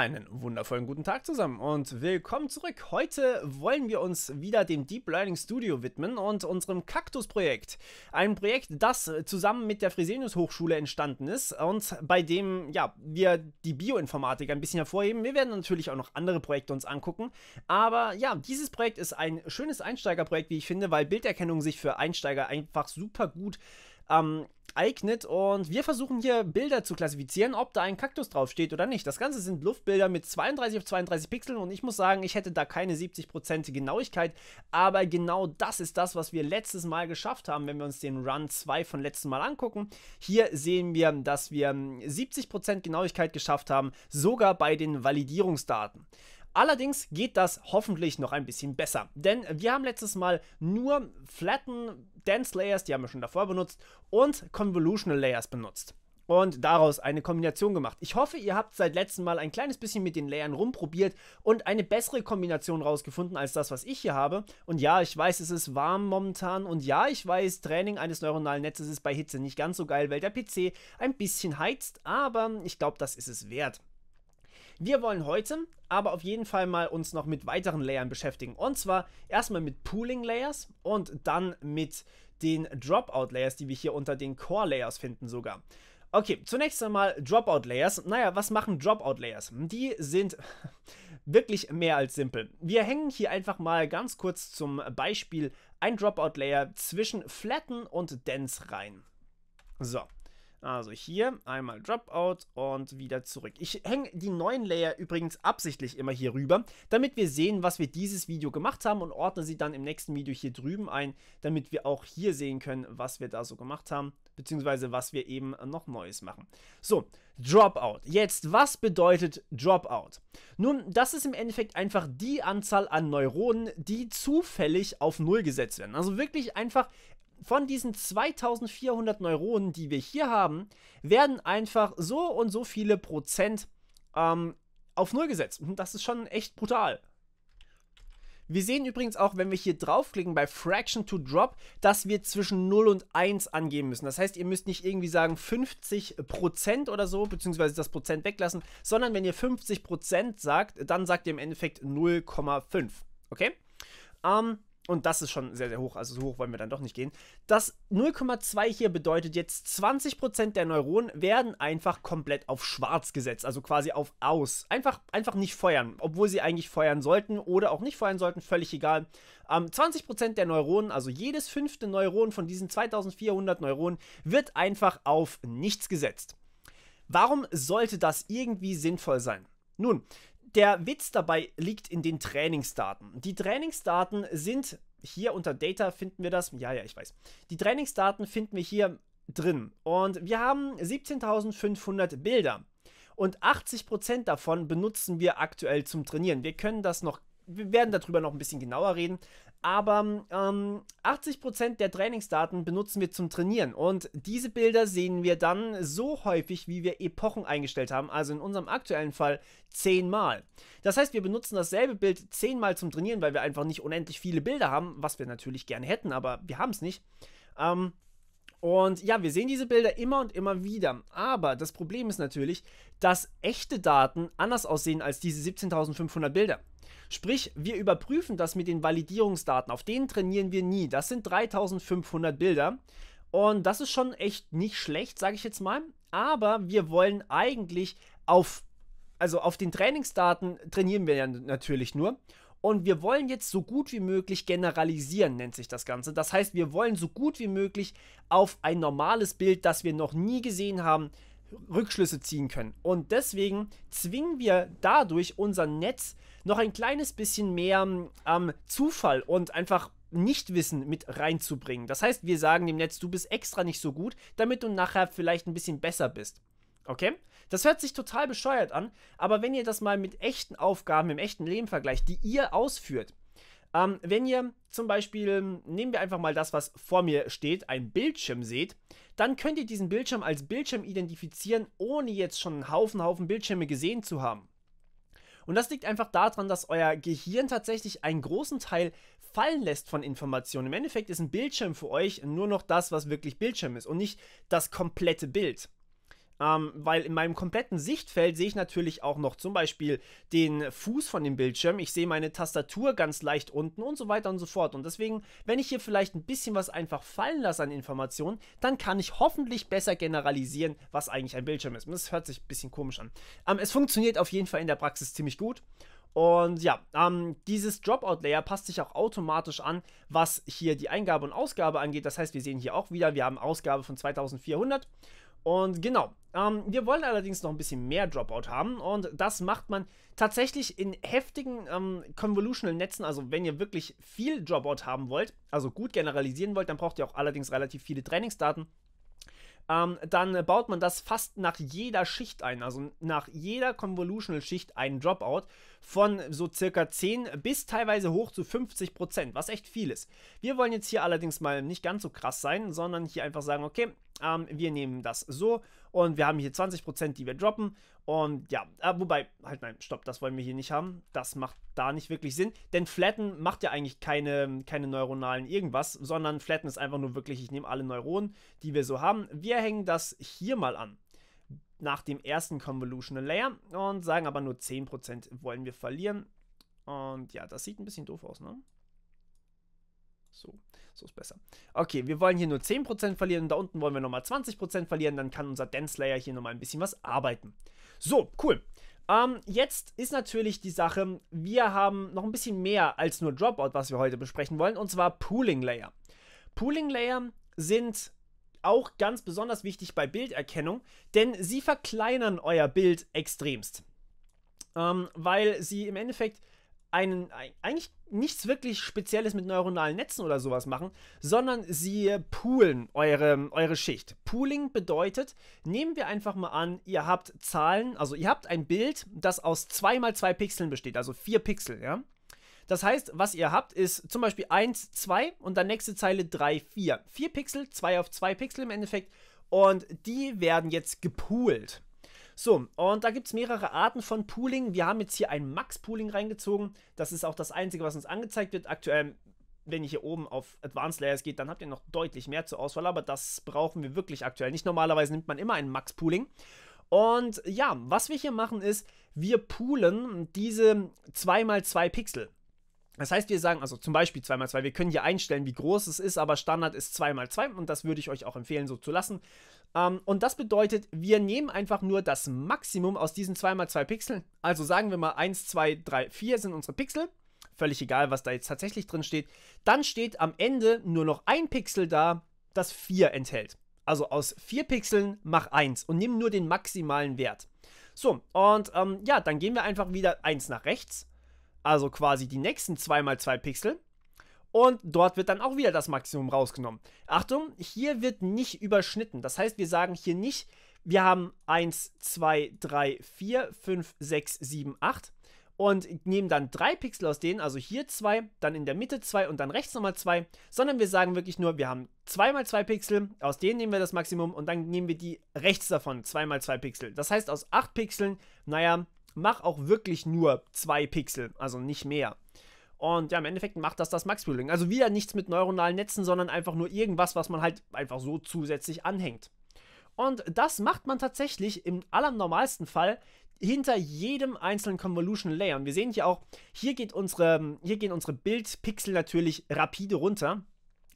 Einen wundervollen guten Tag zusammen und willkommen zurück. Heute wollen wir uns wieder dem Deep Learning Studio widmen und unserem Kaktus-Projekt. Ein Projekt, das zusammen mit der Fresenius Hochschule entstanden ist und bei dem ja, wir die Bioinformatik ein bisschen hervorheben. Wir werden natürlich auch noch andere Projekte uns angucken, aber ja, dieses Projekt ist ein schönes Einsteigerprojekt, wie ich finde, weil Bilderkennung sich für Einsteiger einfach super gut ähm, eignet und wir versuchen hier Bilder zu klassifizieren, ob da ein Kaktus drauf steht oder nicht. Das Ganze sind Luftbilder mit 32 auf 32 Pixeln und ich muss sagen, ich hätte da keine 70% Genauigkeit, aber genau das ist das, was wir letztes Mal geschafft haben, wenn wir uns den Run 2 von letztem Mal angucken. Hier sehen wir, dass wir 70% Genauigkeit geschafft haben, sogar bei den Validierungsdaten. Allerdings geht das hoffentlich noch ein bisschen besser, denn wir haben letztes Mal nur Flatten Dance Layers, die haben wir schon davor benutzt, und Convolutional Layers benutzt und daraus eine Kombination gemacht. Ich hoffe, ihr habt seit letztem Mal ein kleines bisschen mit den Layern rumprobiert und eine bessere Kombination rausgefunden als das, was ich hier habe. Und ja, ich weiß, es ist warm momentan und ja, ich weiß, Training eines neuronalen Netzes ist bei Hitze nicht ganz so geil, weil der PC ein bisschen heizt, aber ich glaube, das ist es wert. Wir wollen heute aber auf jeden Fall mal uns noch mit weiteren Layern beschäftigen. Und zwar erstmal mit Pooling Layers und dann mit den Dropout Layers, die wir hier unter den Core Layers finden sogar. Okay, zunächst einmal Dropout Layers. Naja, was machen Dropout Layers? Die sind wirklich mehr als simpel. Wir hängen hier einfach mal ganz kurz zum Beispiel ein Dropout Layer zwischen Flatten und Dense rein. So. Also hier einmal Dropout und wieder zurück. Ich hänge die neuen Layer übrigens absichtlich immer hier rüber, damit wir sehen, was wir dieses Video gemacht haben und ordne sie dann im nächsten Video hier drüben ein, damit wir auch hier sehen können, was wir da so gemacht haben, beziehungsweise was wir eben noch Neues machen. So, Dropout. Jetzt, was bedeutet Dropout? Nun, das ist im Endeffekt einfach die Anzahl an Neuronen, die zufällig auf Null gesetzt werden. Also wirklich einfach von diesen 2400 Neuronen, die wir hier haben, werden einfach so und so viele Prozent ähm, auf Null gesetzt. Und das ist schon echt brutal. Wir sehen übrigens auch, wenn wir hier draufklicken bei Fraction to Drop, dass wir zwischen 0 und 1 angeben müssen. Das heißt, ihr müsst nicht irgendwie sagen 50% oder so, beziehungsweise das Prozent weglassen, sondern wenn ihr 50% sagt, dann sagt ihr im Endeffekt 0,5. Okay? Ähm, und das ist schon sehr, sehr hoch, also so hoch wollen wir dann doch nicht gehen. Das 0,2 hier bedeutet jetzt 20% der Neuronen werden einfach komplett auf schwarz gesetzt, also quasi auf aus. Einfach, einfach nicht feuern, obwohl sie eigentlich feuern sollten oder auch nicht feuern sollten, völlig egal. Ähm, 20% der Neuronen, also jedes fünfte Neuron von diesen 2400 Neuronen, wird einfach auf nichts gesetzt. Warum sollte das irgendwie sinnvoll sein? Nun, der Witz dabei liegt in den Trainingsdaten. Die Trainingsdaten sind hier unter Data finden wir das. Ja, ja, ich weiß. Die Trainingsdaten finden wir hier drin. Und wir haben 17.500 Bilder. Und 80% davon benutzen wir aktuell zum Trainieren. Wir können das noch, wir werden darüber noch ein bisschen genauer reden. Aber ähm, 80% der Trainingsdaten benutzen wir zum Trainieren und diese Bilder sehen wir dann so häufig, wie wir Epochen eingestellt haben, also in unserem aktuellen Fall 10 Mal. Das heißt, wir benutzen dasselbe Bild 10 Mal zum Trainieren, weil wir einfach nicht unendlich viele Bilder haben, was wir natürlich gerne hätten, aber wir haben es nicht. Ähm, und ja, wir sehen diese Bilder immer und immer wieder. Aber das Problem ist natürlich, dass echte Daten anders aussehen als diese 17.500 Bilder. Sprich, wir überprüfen das mit den Validierungsdaten. Auf denen trainieren wir nie. Das sind 3.500 Bilder. Und das ist schon echt nicht schlecht, sage ich jetzt mal. Aber wir wollen eigentlich auf, also auf den Trainingsdaten trainieren wir ja natürlich nur. Und wir wollen jetzt so gut wie möglich generalisieren, nennt sich das Ganze. Das heißt, wir wollen so gut wie möglich auf ein normales Bild, das wir noch nie gesehen haben, Rückschlüsse ziehen können. Und deswegen zwingen wir dadurch unser Netz noch ein kleines bisschen mehr ähm, Zufall und einfach Nichtwissen mit reinzubringen. Das heißt, wir sagen dem Netz, du bist extra nicht so gut, damit du nachher vielleicht ein bisschen besser bist. Okay? Das hört sich total bescheuert an, aber wenn ihr das mal mit echten Aufgaben im echten Leben vergleicht, die ihr ausführt, ähm, wenn ihr zum Beispiel, nehmen wir einfach mal das, was vor mir steht, ein Bildschirm seht, dann könnt ihr diesen Bildschirm als Bildschirm identifizieren, ohne jetzt schon einen Haufen, Haufen Bildschirme gesehen zu haben. Und das liegt einfach daran, dass euer Gehirn tatsächlich einen großen Teil fallen lässt von Informationen. Im Endeffekt ist ein Bildschirm für euch nur noch das, was wirklich Bildschirm ist und nicht das komplette Bild. Ähm, weil in meinem kompletten Sichtfeld sehe ich natürlich auch noch zum Beispiel den Fuß von dem Bildschirm, ich sehe meine Tastatur ganz leicht unten und so weiter und so fort. Und deswegen, wenn ich hier vielleicht ein bisschen was einfach fallen lasse an Informationen, dann kann ich hoffentlich besser generalisieren, was eigentlich ein Bildschirm ist. Und das hört sich ein bisschen komisch an. Ähm, es funktioniert auf jeden Fall in der Praxis ziemlich gut. Und ja, ähm, dieses Dropout-Layer passt sich auch automatisch an, was hier die Eingabe und Ausgabe angeht. Das heißt, wir sehen hier auch wieder, wir haben Ausgabe von 2400 und genau, ähm, wir wollen allerdings noch ein bisschen mehr Dropout haben und das macht man tatsächlich in heftigen ähm, Convolutional Netzen. Also wenn ihr wirklich viel Dropout haben wollt, also gut generalisieren wollt, dann braucht ihr auch allerdings relativ viele Trainingsdaten. Ähm, dann baut man das fast nach jeder Schicht ein, also nach jeder Convolutional-Schicht einen Dropout von so circa 10 bis teilweise hoch zu 50 Prozent, was echt viel ist. Wir wollen jetzt hier allerdings mal nicht ganz so krass sein, sondern hier einfach sagen, okay, ähm, wir nehmen das so und wir haben hier 20%, die wir droppen. Und ja, äh, wobei, halt nein, stopp, das wollen wir hier nicht haben. Das macht da nicht wirklich Sinn. Denn Flatten macht ja eigentlich keine, keine neuronalen irgendwas, sondern Flatten ist einfach nur wirklich, ich nehme alle Neuronen, die wir so haben. Wir hängen das hier mal an nach dem ersten Convolutional Layer und sagen aber nur 10% wollen wir verlieren. Und ja, das sieht ein bisschen doof aus, ne? So, so ist besser. Okay, wir wollen hier nur 10% verlieren und da unten wollen wir nochmal 20% verlieren. Dann kann unser Dance Layer hier nochmal ein bisschen was arbeiten. So, cool. Ähm, jetzt ist natürlich die Sache, wir haben noch ein bisschen mehr als nur Dropout, was wir heute besprechen wollen, und zwar Pooling Layer. Pooling Layer sind auch ganz besonders wichtig bei Bilderkennung, denn sie verkleinern euer Bild extremst. Ähm, weil sie im Endeffekt einen, eigentlich nichts wirklich Spezielles mit neuronalen Netzen oder sowas machen, sondern sie poolen eure, eure Schicht. Pooling bedeutet, nehmen wir einfach mal an, ihr habt Zahlen, also ihr habt ein Bild, das aus 2 mal 2 Pixeln besteht, also 4 Pixel, ja. Das heißt, was ihr habt, ist zum Beispiel 1, 2 und dann nächste Zeile 3, 4. 4 Pixel, 2 auf 2 Pixel im Endeffekt und die werden jetzt gepoolt. So, und da gibt es mehrere Arten von Pooling. Wir haben jetzt hier ein Max-Pooling reingezogen. Das ist auch das Einzige, was uns angezeigt wird. Aktuell wenn ihr hier oben auf Advanced Layers geht, dann habt ihr noch deutlich mehr zur Auswahl, aber das brauchen wir wirklich aktuell nicht. Normalerweise nimmt man immer ein Max-Pooling. Und ja, was wir hier machen ist, wir poolen diese 2x2 Pixel. Das heißt, wir sagen, also zum Beispiel 2x2, wir können hier einstellen, wie groß es ist, aber Standard ist 2x2 und das würde ich euch auch empfehlen, so zu lassen. Ähm, und das bedeutet, wir nehmen einfach nur das Maximum aus diesen 2x2 Pixeln. Also sagen wir mal 1, 2, 3, 4 sind unsere Pixel. Völlig egal, was da jetzt tatsächlich drin steht. Dann steht am Ende nur noch ein Pixel da, das 4 enthält. Also aus 4 Pixeln mach 1 und nimm nur den maximalen Wert. So, und ähm, ja, dann gehen wir einfach wieder 1 nach rechts. Also quasi die nächsten 2x2 Pixel und dort wird dann auch wieder das Maximum rausgenommen. Achtung, hier wird nicht überschnitten. Das heißt, wir sagen hier nicht, wir haben 1, 2, 3, 4, 5, 6, 7, 8 und nehmen dann drei Pixel aus denen, also hier zwei, dann in der Mitte zwei und dann rechts nochmal zwei, sondern wir sagen wirklich nur, wir haben zweimal zwei Pixel, aus denen nehmen wir das Maximum und dann nehmen wir die rechts davon, zweimal zwei Pixel. Das heißt, aus acht Pixeln, naja, mach auch wirklich nur zwei Pixel, also nicht mehr. Und ja, im Endeffekt macht das das Max pooling Also wieder nichts mit neuronalen Netzen, sondern einfach nur irgendwas, was man halt einfach so zusätzlich anhängt. Und das macht man tatsächlich im allernormalsten Fall hinter jedem einzelnen Convolution Layer. Und wir sehen hier auch, hier, geht unsere, hier gehen unsere Bildpixel natürlich rapide runter.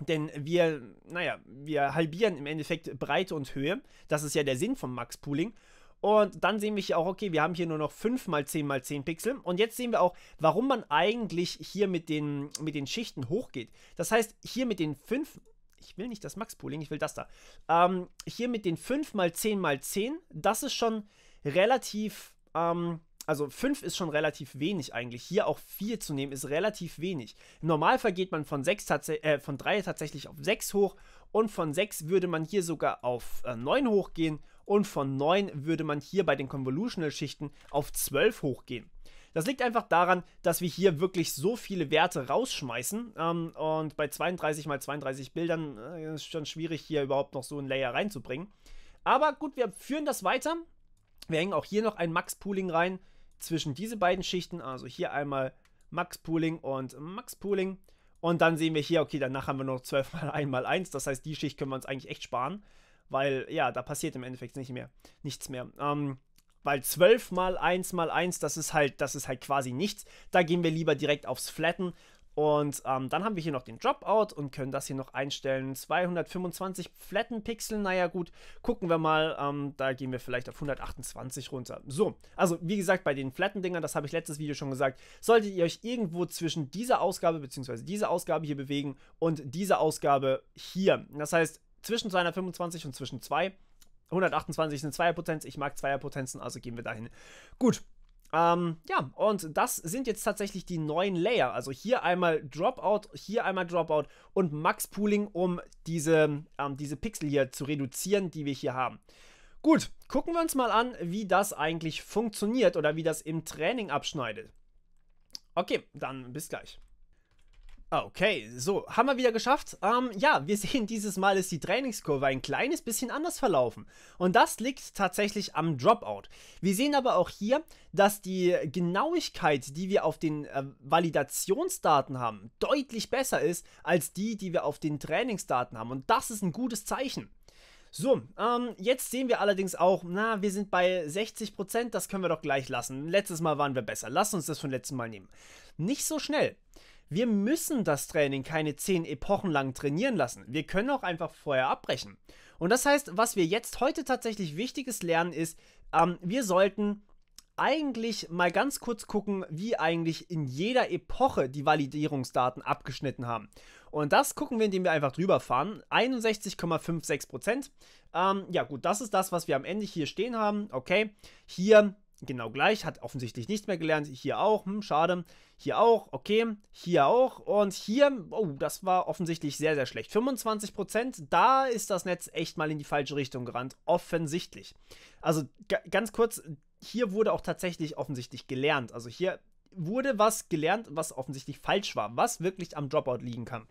Denn wir, naja, wir halbieren im Endeffekt Breite und Höhe. Das ist ja der Sinn vom Max-Pooling. Und dann sehen wir hier auch, okay, wir haben hier nur noch 5 mal 10 mal 10 Pixel. Und jetzt sehen wir auch, warum man eigentlich hier mit den, mit den Schichten hochgeht. Das heißt, hier mit den 5 ich will nicht das Max-Pooling, ich will das da. Ähm, hier mit den 5 mal 10 mal 10, das ist schon relativ, ähm, also 5 ist schon relativ wenig eigentlich. Hier auch 4 zu nehmen ist relativ wenig. Im Normalfall geht man von, 6 äh, von 3 tatsächlich auf 6 hoch und von 6 würde man hier sogar auf äh, 9 hochgehen und von 9 würde man hier bei den Convolutional-Schichten auf 12 hochgehen. Das liegt einfach daran, dass wir hier wirklich so viele Werte rausschmeißen ähm, und bei 32 mal 32 Bildern äh, ist schon schwierig, hier überhaupt noch so einen Layer reinzubringen. Aber gut, wir führen das weiter. Wir hängen auch hier noch ein Max-Pooling rein zwischen diese beiden Schichten, also hier einmal Max-Pooling und Max-Pooling. Und dann sehen wir hier, okay, danach haben wir noch 12 mal 1 mal 1. Das heißt, die Schicht können wir uns eigentlich echt sparen weil ja, da passiert im Endeffekt nicht mehr, nichts mehr. Ähm, weil 12 mal 1 mal 1, das ist halt, das ist halt quasi nichts. Da gehen wir lieber direkt aufs Flatten. Und ähm, dann haben wir hier noch den Dropout und können das hier noch einstellen. 225 flatten Pixel, naja gut, gucken wir mal. Ähm, da gehen wir vielleicht auf 128 runter. So, also wie gesagt, bei den flatten Dingern, das habe ich letztes Video schon gesagt, solltet ihr euch irgendwo zwischen dieser Ausgabe bzw. dieser Ausgabe hier bewegen und dieser Ausgabe hier. Das heißt, zwischen 225 und zwischen 2. 128 sind Zweierpotenz, ich mag Zweierpotenzen, also gehen wir dahin. Gut, ähm, ja, und das sind jetzt tatsächlich die neuen Layer. Also hier einmal Dropout, hier einmal Dropout und Max Pooling, um diese, ähm, diese Pixel hier zu reduzieren, die wir hier haben. Gut, gucken wir uns mal an, wie das eigentlich funktioniert oder wie das im Training abschneidet. Okay, dann bis gleich. Okay, so, haben wir wieder geschafft. Ähm, ja, wir sehen, dieses Mal ist die Trainingskurve ein kleines bisschen anders verlaufen. Und das liegt tatsächlich am Dropout. Wir sehen aber auch hier, dass die Genauigkeit, die wir auf den äh, Validationsdaten haben, deutlich besser ist als die, die wir auf den Trainingsdaten haben. Und das ist ein gutes Zeichen. So, ähm, jetzt sehen wir allerdings auch, na, wir sind bei 60%, das können wir doch gleich lassen. Letztes Mal waren wir besser. Lass uns das von letztem Mal nehmen. Nicht so schnell. Wir müssen das Training keine 10 Epochen lang trainieren lassen. Wir können auch einfach vorher abbrechen. Und das heißt, was wir jetzt heute tatsächlich Wichtiges lernen, ist, ähm, wir sollten eigentlich mal ganz kurz gucken, wie eigentlich in jeder Epoche die Validierungsdaten abgeschnitten haben. Und das gucken wir, indem wir einfach drüber fahren. 61,56%. Ähm, ja gut, das ist das, was wir am Ende hier stehen haben. Okay, hier genau gleich, hat offensichtlich nichts mehr gelernt. Hier auch, hm, schade. Hier auch, okay. Hier auch. Und hier, oh, das war offensichtlich sehr, sehr schlecht. 25%, da ist das Netz echt mal in die falsche Richtung gerannt. Offensichtlich. Also ganz kurz, hier wurde auch tatsächlich offensichtlich gelernt. Also hier wurde was gelernt, was offensichtlich falsch war, was wirklich am Dropout liegen kann.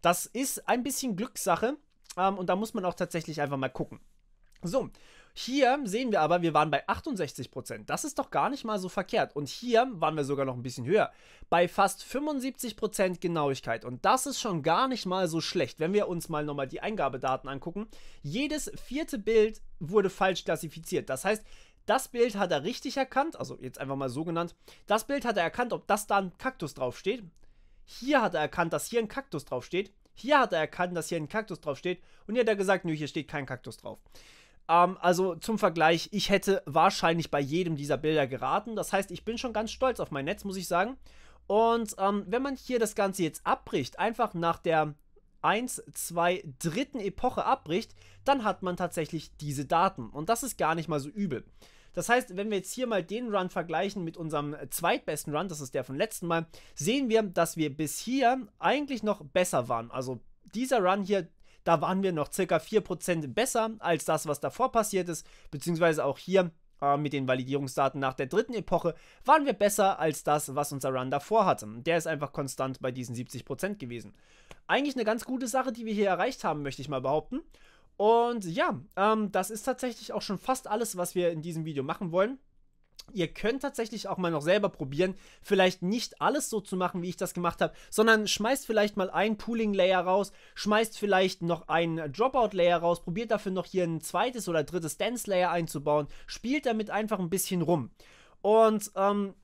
Das ist ein bisschen Glückssache ähm, und da muss man auch tatsächlich einfach mal gucken. So, hier sehen wir aber, wir waren bei 68%. Das ist doch gar nicht mal so verkehrt. Und hier waren wir sogar noch ein bisschen höher. Bei fast 75% Genauigkeit. Und das ist schon gar nicht mal so schlecht. Wenn wir uns mal nochmal die Eingabedaten angucken. Jedes vierte Bild wurde falsch klassifiziert. Das heißt, das Bild hat er richtig erkannt, also jetzt einfach mal so genannt. Das Bild hat er erkannt, ob das da ein Kaktus draufsteht. Hier hat er erkannt, dass hier ein Kaktus draufsteht. Hier hat er erkannt, dass hier ein Kaktus draufsteht. Und hier hat er gesagt, nö, hier steht kein Kaktus drauf. Ähm, also zum Vergleich, ich hätte wahrscheinlich bei jedem dieser Bilder geraten. Das heißt, ich bin schon ganz stolz auf mein Netz, muss ich sagen. Und ähm, wenn man hier das Ganze jetzt abbricht, einfach nach der 1, 2, dritten Epoche abbricht, dann hat man tatsächlich diese Daten. Und das ist gar nicht mal so übel. Das heißt, wenn wir jetzt hier mal den Run vergleichen mit unserem zweitbesten Run, das ist der vom letzten Mal, sehen wir, dass wir bis hier eigentlich noch besser waren. Also dieser Run hier da waren wir noch circa 4% besser als das, was davor passiert ist, beziehungsweise auch hier äh, mit den Validierungsdaten nach der dritten Epoche waren wir besser als das, was unser Run davor hatte. Der ist einfach konstant bei diesen 70% gewesen. Eigentlich eine ganz gute Sache, die wir hier erreicht haben, möchte ich mal behaupten. Und ja, ähm, das ist tatsächlich auch schon fast alles, was wir in diesem Video machen wollen. Ihr könnt tatsächlich auch mal noch selber probieren, vielleicht nicht alles so zu machen, wie ich das gemacht habe, sondern schmeißt vielleicht mal ein Pooling-Layer raus, schmeißt vielleicht noch ein Dropout-Layer raus, probiert dafür noch hier ein zweites oder drittes Dance-Layer einzubauen, spielt damit einfach ein bisschen rum. Und ähm,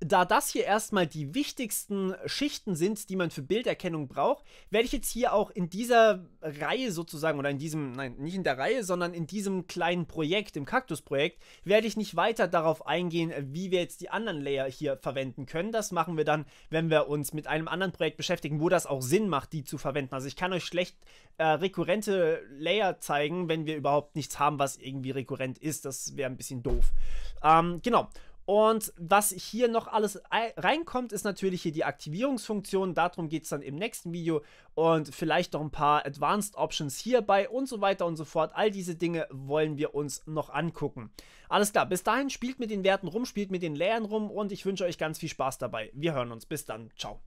da das hier erstmal die wichtigsten Schichten sind, die man für Bilderkennung braucht, werde ich jetzt hier auch in dieser Reihe sozusagen oder in diesem, nein, nicht in der Reihe, sondern in diesem kleinen Projekt, im Kaktusprojekt, werde ich nicht weiter darauf eingehen, wie wir jetzt die anderen Layer hier verwenden können. Das machen wir dann, wenn wir uns mit einem anderen Projekt beschäftigen, wo das auch Sinn macht, die zu verwenden. Also ich kann euch schlecht äh, rekurrente Layer zeigen, wenn wir überhaupt nichts haben, was irgendwie rekurrent ist. Das wäre ein bisschen doof. Ähm, genau. Und was hier noch alles reinkommt, ist natürlich hier die Aktivierungsfunktion. Darum geht es dann im nächsten Video. Und vielleicht noch ein paar Advanced Options hierbei und so weiter und so fort. All diese Dinge wollen wir uns noch angucken. Alles klar, bis dahin spielt mit den Werten rum, spielt mit den Leeren rum und ich wünsche euch ganz viel Spaß dabei. Wir hören uns. Bis dann. Ciao.